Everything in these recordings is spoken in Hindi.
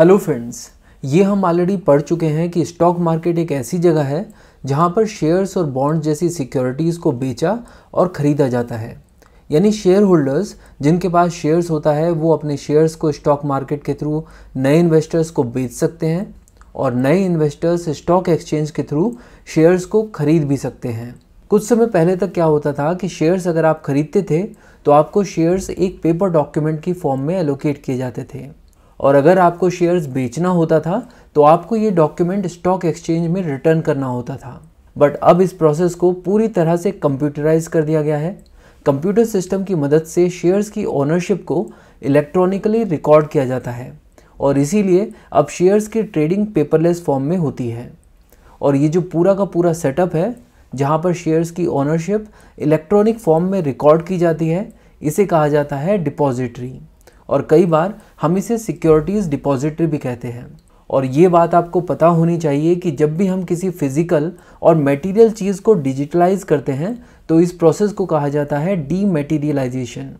हेलो फ्रेंड्स ये हम ऑलरेडी पढ़ चुके हैं कि स्टॉक मार्केट एक ऐसी जगह है जहाँ पर शेयर्स और बॉन्ड जैसी सिक्योरिटीज़ को बेचा और ख़रीदा जाता है यानी शेयर होल्डर्स जिनके पास शेयर्स होता है वो अपने शेयर्स को स्टॉक मार्केट के थ्रू नए इन्वेस्टर्स को बेच सकते हैं और नए इन्वेस्टर्स स्टॉक एक्सचेंज के थ्रू शेयर्स को खरीद भी सकते हैं कुछ समय पहले तक क्या होता था कि शेयर्स अगर आप खरीदते थे तो आपको शेयर्स एक पेपर डॉक्यूमेंट की फॉर्म में एलोकेट किए जाते थे और अगर आपको शेयर्स बेचना होता था तो आपको ये डॉक्यूमेंट स्टॉक एक्सचेंज में रिटर्न करना होता था बट अब इस प्रोसेस को पूरी तरह से कंप्यूटराइज कर दिया गया है कंप्यूटर सिस्टम की मदद से शेयर्स की ओनरशिप को इलेक्ट्रॉनिकली रिकॉर्ड किया जाता है और इसीलिए अब शेयर्स की ट्रेडिंग पेपरलेस फॉर्म में होती है और ये जो पूरा का पूरा सेटअप है जहाँ पर शेयर्स की ओनरशिप इलेक्ट्रॉनिक फॉर्म में रिकॉर्ड की जाती है इसे कहा जाता है डिपॉजिटरी और कई बार हम इसे सिक्योरिटीज़ डिपॉजिटरी भी कहते हैं और ये बात आपको पता होनी चाहिए कि जब भी हम किसी फिज़िकल और मटेरियल चीज़ को डिजिटलाइज करते हैं तो इस प्रोसेस को कहा जाता है डीमेटीरियलाइजेशन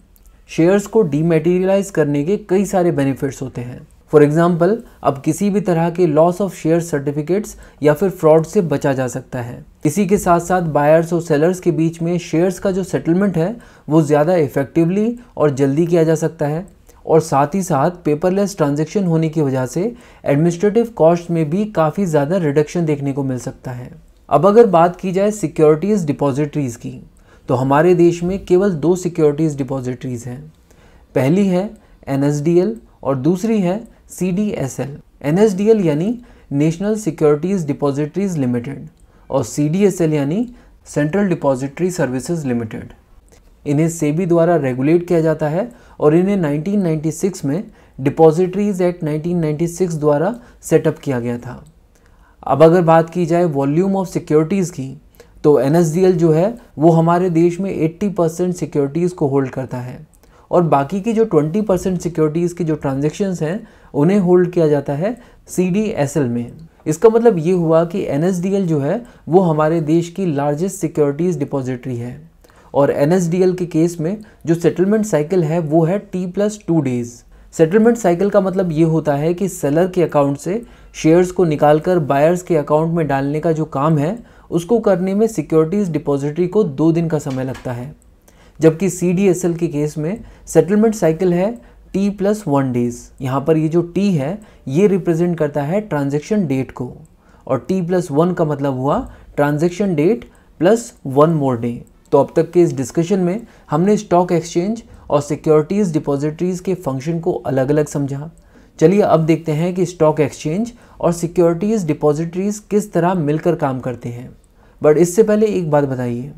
शेयर्स को डीमेटीरियलाइज करने के कई सारे बेनिफिट्स होते हैं फॉर एग्ज़ाम्पल अब किसी भी तरह के लॉस ऑफ शेयर सर्टिफिकेट्स या फिर फ्रॉड से बचा जा सकता है इसी के साथ साथ बायर्स और सेलर्स के बीच में शेयर्स का जो सेटलमेंट है वो ज़्यादा इफेक्टिवली और जल्दी किया जा सकता है और साथ ही साथ पेपरलेस ट्रांजेक्शन होने की वजह से एडमिनिस्ट्रेटिव कॉस्ट में भी काफ़ी ज़्यादा रिडक्शन देखने को मिल सकता है अब अगर बात की जाए सिक्योरिटीज़ डिपॉजिटरीज़ की तो हमारे देश में केवल दो सिक्योरिटीज़ डिपॉजिटरीज़ हैं पहली है एन और दूसरी है C D S L N S D L यानी नेशनल सिक्योरिटीज़ डिपॉजिटरीज़ लिमिटेड और सी डी एस एल यानी सेंट्रल डिपॉजिटरी सर्विसेज लिमिटेड इन्हें सेबी द्वारा रेगुलेट किया जाता है और इन्हें 1996 में डिपॉजिटरीज एक्ट 1996 द्वारा सेटअप किया गया था अब अगर बात की जाए वॉल्यूम ऑफ सिक्योरिटीज़ की तो एन जो है वो हमारे देश में 80 परसेंट सिक्योरिटीज़ को होल्ड करता है और बाकी की जो 20 परसेंट सिक्योरिटीज़ की जो ट्रांजेक्शन्स हैं उन्हें होल्ड किया जाता है सी में इसका मतलब ये हुआ कि एन जो है वो हमारे देश की लार्जेस्ट सिक्योरिटीज़ डिपॉजिटरी है और एन के केस में जो सेटलमेंट साइकिल है वो है T plus two days settlement cycle का मतलब ये होता है कि सेलर के अकाउंट से शेयर्स को निकालकर बायर्स के अकाउंट में डालने का जो काम है उसको करने में सिक्योरिटीज़ डिपॉजिटरी को दो दिन का समय लगता है जबकि सी डी एस एल के केस में सेटलमेंट साइकिल है टी प्लस वन डेज़ यहाँ पर ये जो टी है ये रिप्रेजेंट करता है ट्रांजेक्शन डेट को और टी प्लस वन का मतलब हुआ transaction date plus one more day तो अब तक के इस डिस्कशन में हमने स्टॉक एक्सचेंज और सिक्योरिटीज़ डिपॉजिटरीज़ के फंक्शन को अलग अलग समझा चलिए अब देखते हैं कि स्टॉक एक्सचेंज और सिक्योरिटीज़ डिपॉजिटरीज़ किस तरह मिलकर काम करते हैं बट इससे पहले एक बात बताइए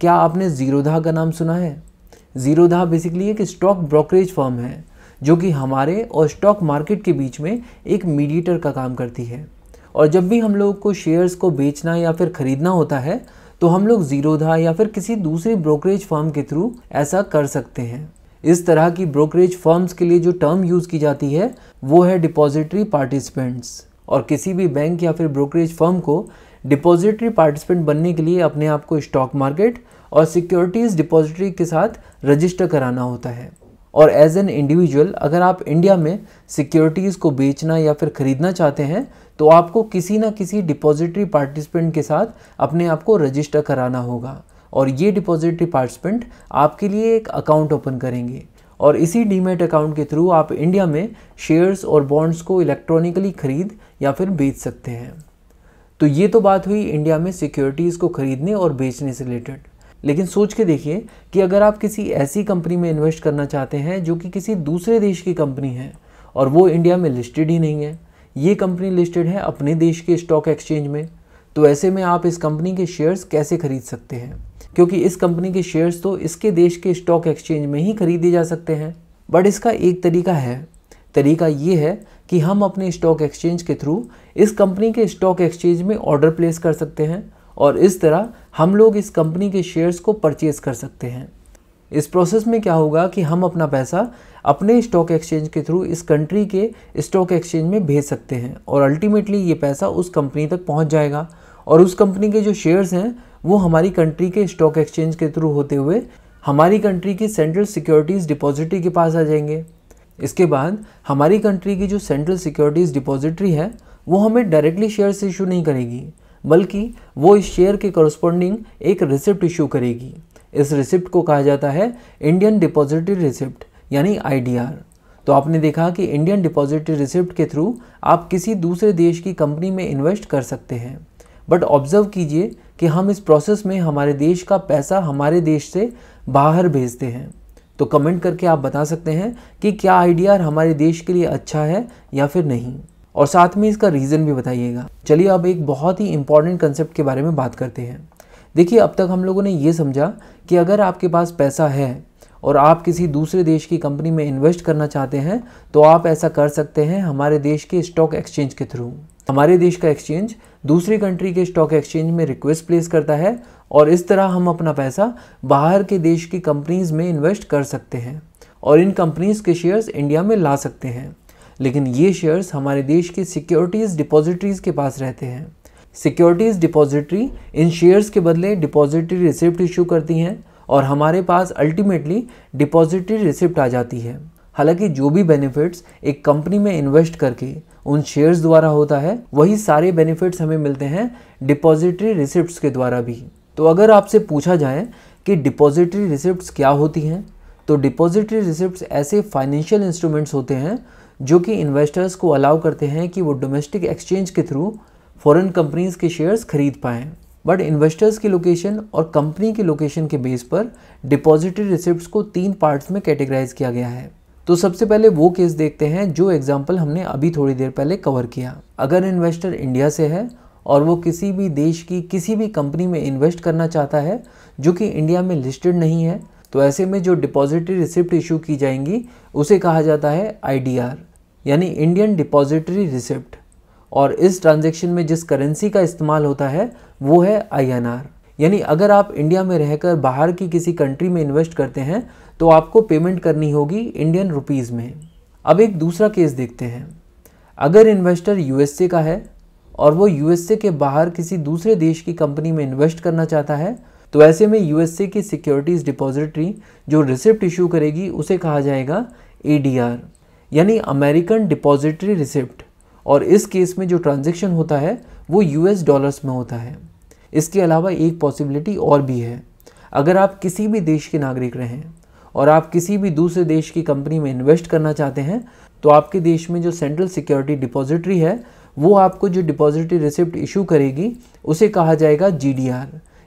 क्या आपने जीरोधा का नाम सुना है जीरोधा बेसिकली एक स्टॉक ब्रोकरेज फर्म है जो कि हमारे और स्टॉक मार्केट के बीच में एक मीडिएटर का काम करती है और जब भी हम लोगों को शेयर्स को बेचना या फिर ख़रीदना होता है तो हम लोग जीरोधा या फिर किसी दूसरी ब्रोकरेज फर्म के थ्रू ऐसा कर सकते हैं इस तरह की ब्रोकरेज फर्म्स के लिए जो टर्म यूज़ की जाती है वो है डिपॉजिटरी पार्टिसिपेंट्स और किसी भी बैंक या फिर ब्रोकरेज फर्म को डिपॉजिटरी पार्टिसिपेंट बनने के लिए अपने आप को स्टॉक मार्केट और सिक्योरिटीज़ डिपॉजिटरी के साथ रजिस्टर कराना होता है और एज एन इंडिविजुअल अगर आप इंडिया में सिक्योरिटीज़ को बेचना या फिर ख़रीदना चाहते हैं तो आपको किसी ना किसी डिपॉजिटरी पार्टिसिपेंट के साथ अपने आप को रजिस्टर कराना होगा और ये डिपॉजिटरी पार्टिसिपेंट आपके लिए एक अकाउंट ओपन करेंगे और इसी डीमेट अकाउंट के थ्रू आप इंडिया में शेयर्स और बॉन्ड्स को इलेक्ट्रॉनिकली खरीद या फिर बेच सकते हैं तो ये तो बात हुई इंडिया में सिक्योरिटीज़ को खरीदने और बेचने से रिलेटेड लेकिन सोच के देखिए कि अगर आप किसी ऐसी कंपनी में इन्वेस्ट करना चाहते हैं जो कि किसी दूसरे देश की कंपनी है और वो इंडिया में लिस्टेड ही नहीं है ये कंपनी लिस्टेड है अपने देश के स्टॉक एक्सचेंज में तो ऐसे में आप इस कंपनी के शेयर्स कैसे खरीद सकते हैं क्योंकि इस कंपनी के शेयर्स तो इसके देश के स्टॉक एक्सचेंज में ही खरीदे जा सकते हैं बट इसका एक तरीका है तरीका ये है कि हम अपने स्टॉक एक्सचेंज के थ्रू इस कंपनी के स्टॉक एक्सचेंज में ऑर्डर प्लेस कर सकते हैं और इस तरह हम लोग इस कंपनी के शेयर्स को परचेज कर सकते हैं इस प्रोसेस में क्या होगा कि हम अपना पैसा अपने स्टॉक एक्सचेंज के थ्रू इस कंट्री के स्टॉक एक्सचेंज में भेज सकते हैं और अल्टीमेटली ये पैसा उस कंपनी तक पहुंच जाएगा और उस कंपनी के जो शेयर्स हैं वो हमारी कंट्री के स्टॉक एक्सचेंज के थ्रू होते हुए हमारी कंट्री की सेंट्रल सिक्योरिटीज़ डिपॉजिटरी के पास आ जाएंगे इसके बाद हमारी कंट्री की जो सेंट्रल सिक्योरिटीज़ डिपॉजिटरी है वो हमें डायरेक्टली शेयर्स इशू नहीं करेगी बल्कि वो इस शेयर के करस्पॉन्डिंग एक रिसिप्ट इशू करेगी इस रिसिप्ट को कहा जाता है इंडियन डिपॉजिटरी रिसिप्ट यानी आई तो आपने देखा कि इंडियन डिपॉजिटरी रिसिप्ट के थ्रू आप किसी दूसरे देश की कंपनी में इन्वेस्ट कर सकते हैं बट ऑब्जर्व कीजिए कि हम इस प्रोसेस में हमारे देश का पैसा हमारे देश से बाहर भेजते हैं तो कमेंट करके आप बता सकते हैं कि क्या आईडीआर हमारे देश के लिए अच्छा है या फिर नहीं और साथ में इसका रीज़न भी बताइएगा चलिए अब एक बहुत ही इंपॉर्टेंट कंसेप्ट के बारे में बात करते हैं देखिए अब तक हम लोगों ने ये समझा कि अगर आपके पास पैसा है और आप किसी दूसरे देश की कंपनी में इन्वेस्ट करना चाहते हैं तो आप ऐसा कर सकते हैं हमारे देश के स्टॉक एक्सचेंज के थ्रू हमारे देश का एक्सचेंज दूसरी कंट्री के स्टॉक एक्सचेंज में रिक्वेस्ट प्लेस करता है और इस तरह हम अपना पैसा बाहर के देश की कंपनीज में इन्वेस्ट कर सकते हैं और इन कंपनीज के शेयर्स इंडिया में ला सकते हैं लेकिन ये शेयर्स हमारे देश के सिक्योरिटीज़ डिपॉजिटरीज़ के पास रहते हैं सिक्योरिटीज़ डिपॉजिटरी इन शेयर्स के बदले डिपॉजिटरी रिसिप्ट इशू करती हैं और हमारे पास अल्टीमेटली डिपॉजिटरी रिसिप्ट आ जाती है हालांकि जो भी बेनिफिट्स एक कंपनी में इन्वेस्ट करके उन शेयर्स द्वारा होता है वही सारे बेनिफिट्स हमें मिलते हैं डिपॉजिटरी रिसिप्ट के द्वारा भी तो अगर आपसे पूछा जाए कि डिपॉजिटरी रिसिप्ट क्या होती हैं तो डिपॉजिटरी रिसिप्ट ऐसे फाइनेंशियल इंस्ट्रूमेंट्स होते हैं जो कि इन्वेस्टर्स को अलाउ करते हैं कि वो डोमेस्टिक एक्सचेंज के थ्रू फॉरेन कंपनीज़ के शेयर्स खरीद पाएँ बट इन्वेस्टर्स की लोकेशन और कंपनी की लोकेशन के बेस पर डिपॉजिटरी रिसिप्ट को तीन पार्ट्स में कैटेगराइज किया गया है तो सबसे पहले वो केस देखते हैं जो एग्जाम्पल हमने अभी थोड़ी देर पहले कवर किया अगर इन्वेस्टर इंडिया से है और वो किसी भी देश की किसी भी कंपनी में इन्वेस्ट करना चाहता है जो कि इंडिया में लिस्टेड नहीं है तो ऐसे में जो डिपॉजिटरी रिसिप्ट इशू की जाएंगी उसे कहा जाता है आईडीआर यानी इंडियन डिपॉजिटरी रिसिप्ट और इस ट्रांजेक्शन में जिस करेंसी का इस्तेमाल होता है वो है आई यानी अगर आप इंडिया में रहकर बाहर की किसी कंट्री में इन्वेस्ट करते हैं तो आपको पेमेंट करनी होगी इंडियन रुपीज़ में अब एक दूसरा केस देखते हैं अगर इन्वेस्टर यूएसए का है और वो यूएसए के बाहर किसी दूसरे देश की कंपनी में इन्वेस्ट करना चाहता है तो ऐसे में यूएसए की सिक्योरिटीज़ डिपॉजिटरी जो रिसिप्ट इशू करेगी उसे कहा जाएगा ए यानी अमेरिकन डिपॉजिटरी रिसिप्ट और इस केस में जो ट्रांजेक्शन होता है वो यूएस डॉलर्स में होता है इसके अलावा एक पॉसिबिलिटी और भी है अगर आप किसी भी देश के नागरिक रहें और आप किसी भी दूसरे देश की कंपनी में इन्वेस्ट करना चाहते हैं तो आपके देश में जो सेंट्रल सिक्योरिटी डिपॉजिटरी है वो आपको जो डिपॉजिटरी रिसिप्ट इशू करेगी उसे कहा जाएगा जी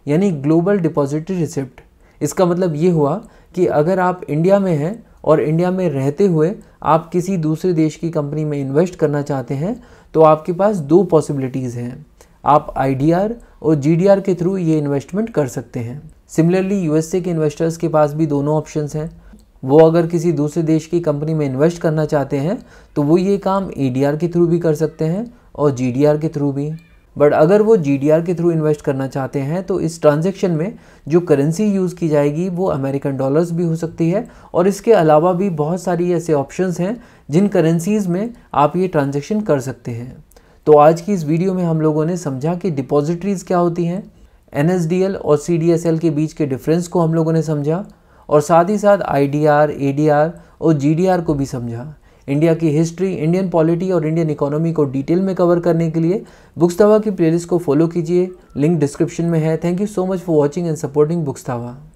यानी ग्लोबल डिपॉजिटरी रिसिप्ट इसका मतलब ये हुआ कि अगर आप इंडिया में हैं और इंडिया में रहते हुए आप किसी दूसरे देश की कंपनी में इन्वेस्ट करना चाहते हैं तो आपके पास दो पॉसिबिलिटीज़ हैं आप आई और जी के थ्रू ये इन्वेस्टमेंट कर सकते हैं सिमिलरली यू के इन्वेस्टर्स के पास भी दोनों ऑप्शन हैं वो अगर किसी दूसरे देश की कंपनी में इन्वेस्ट करना चाहते हैं तो वो ये काम ई के थ्रू भी कर सकते हैं और जी के थ्रू भी बट अगर वो जी के थ्रू इन्वेस्ट करना चाहते हैं तो इस ट्रांजेक्शन में जो करेंसी यूज़ की जाएगी वो अमेरिकन डॉलर्स भी हो सकती है और इसके अलावा भी बहुत सारी ऐसे ऑप्शंस हैं जिन करेंसीज़ में आप ये ट्रांजेक्शन कर सकते हैं तो आज की इस वीडियो में हम लोगों ने समझा कि डिपॉजिटरीज़ क्या होती हैं एन और सी के बीच के डिफ्रेंस को हम लोगों ने समझा और साथ ही साथ आई डी आर और जी को भी समझा इंडिया की हिस्ट्री इंडियन पॉलिटी और इंडियन इकोनॉमी को डिटेल में कवर करने के लिए बुक्स तावा की प्लेलिस्ट को फॉलो कीजिए लिंक डिस्क्रिप्शन में है thank you so much for watching and supporting books तावा